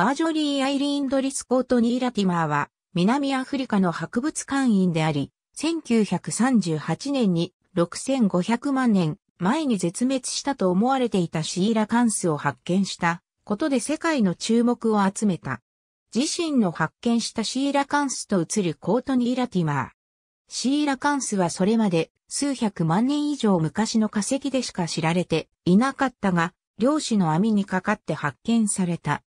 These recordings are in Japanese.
マージョリー・アイリーン・ドリスコート・ニー・ラティマーは、南アフリカの博物館員であり、1938年に6500万年前に絶滅したと思われていたシーラカンスを発見したことで世界の注目を集めた。自身の発見したシーラカンスと映るコートニー・ラティマー。シーラカンスはそれまで数百万年以上昔の化石でしか知られていなかったが、漁師の網にかかって発見された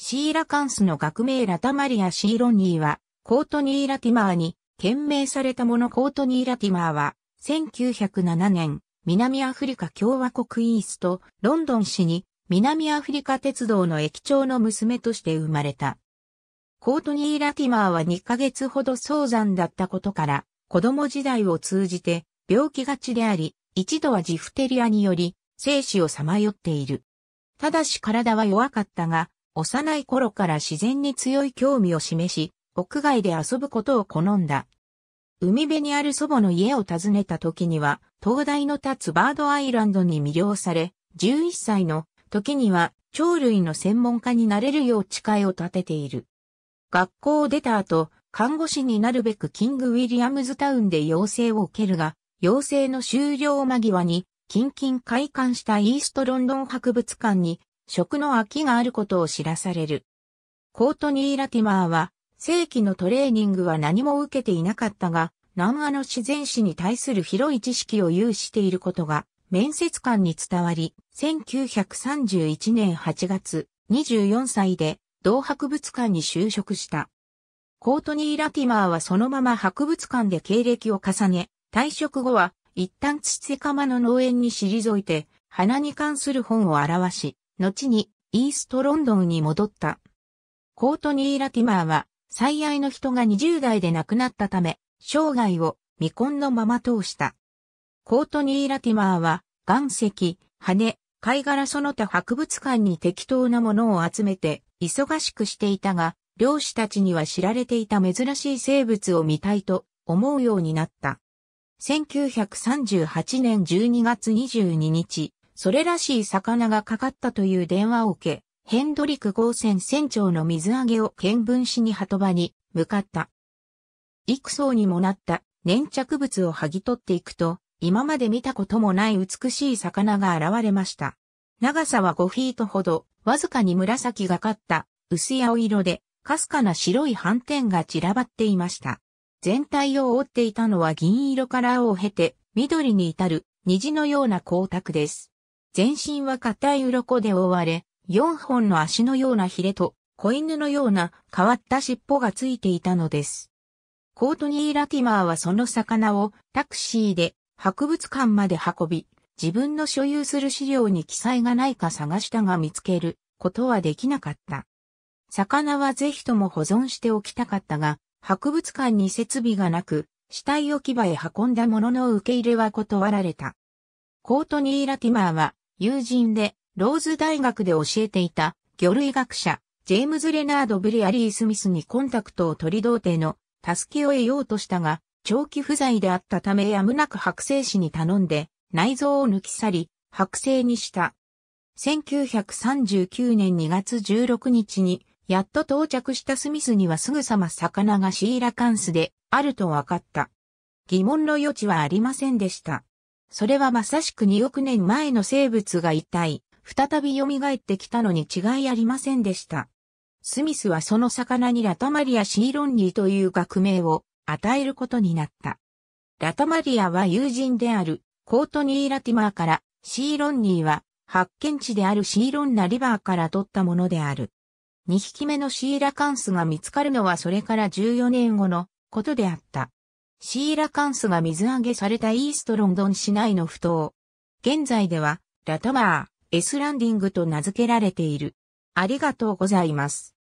シーラカンスの学名ラタマリア・シーロニーは、コートニー・ラティマーに、懸命されたものコートニー・ラティマーは、1907年、南アフリカ共和国イースト、ロンドン市に、南アフリカ鉄道の駅長の娘として生まれた。コートニー・ラティマーは2ヶ月ほど早産だったことから、子供時代を通じて、病気がちであり、一度はジフテリアにより、生死をさまよっている。ただし体は弱かったが、幼い頃から自然に強い興味を示し、屋外で遊ぶことを好んだ。海辺にある祖母の家を訪ねた時には、灯台の立つバードアイランドに魅了され、11歳の時には鳥類の専門家になれるよう誓いを立てている。学校を出た後、看護師になるべくキング・ウィリアムズタウンで養成を受けるが、養成の終了間際に、近々開館したイーストロンドン博物館に食の秋があることを知らされる。コートニー・ラティマーは、正規のトレーニングは何も受けていなかったが、南アの自然史に対する広い知識を有していることが、面接官に伝わり、1931年8月、24歳で、同博物館に就職した。コートニー・ラティマーはそのまま博物館で経歴を重ね、退職後は、一旦土釜の農園に退いて、花に関する本を表し、後にイーストロンドンに戻った。コートニー・ラティマーは、最愛の人が20代で亡くなったため、生涯を未婚のまま通した。コートニー・ラティマーは、岩石、羽、貝殻その他博物館に適当なものを集めて、忙しくしていたが、漁師たちには知られていた珍しい生物を見たいと思うようになった。1938年12月22日、それらしい魚がかかったという電話を受け、ヘンドリク号船船長の水揚げを見分しに鳩場に向かった。幾層にもなった粘着物を剥ぎ取っていくと、今まで見たこともない美しい魚が現れました。長さは5フィートほど、わずかに紫がかった薄青色で、かすかな白い斑点が散らばっていました。全体を覆っていたのは銀色から青を経て、緑に至る虹のような光沢です。全身は硬い鱗で覆われ、4本の足のようなヒレと、子犬のような変わった尻尾がついていたのです。コートニー・ラティマーはその魚をタクシーで博物館まで運び、自分の所有する資料に記載がないか探したが見つけることはできなかった。魚はぜひとも保存しておきたかったが、博物館に設備がなく、死体置き場へ運んだものの受け入れは断られた。コートニー・ラティマーは友人で、ローズ大学で教えていた、魚類学者、ジェームズ・レナード・ブリアリー・スミスにコンタクトを取り童貞の、助けを得ようとしたが、長期不在であったためやむなく白星氏に頼んで、内臓を抜き去り、白星にした。1939年2月16日に、やっと到着したスミスにはすぐさま魚がシーラカンスであると分かった。疑問の余地はありませんでした。それはまさしく2億年前の生物が一体、再び蘇ってきたのに違いありませんでした。スミスはその魚にラタマリア・シーロンニーという学名を与えることになった。ラタマリアは友人であるコートニー・ラティマーから、シーロンニーは発見地であるシーロンナ・リバーから取ったものである。2匹目のシーラカンスが見つかるのはそれから14年後のことであった。シーラカンスが水揚げされたイーストロンドン市内の埠頭。現在では、ラタマー、エスランディングと名付けられている。ありがとうございます。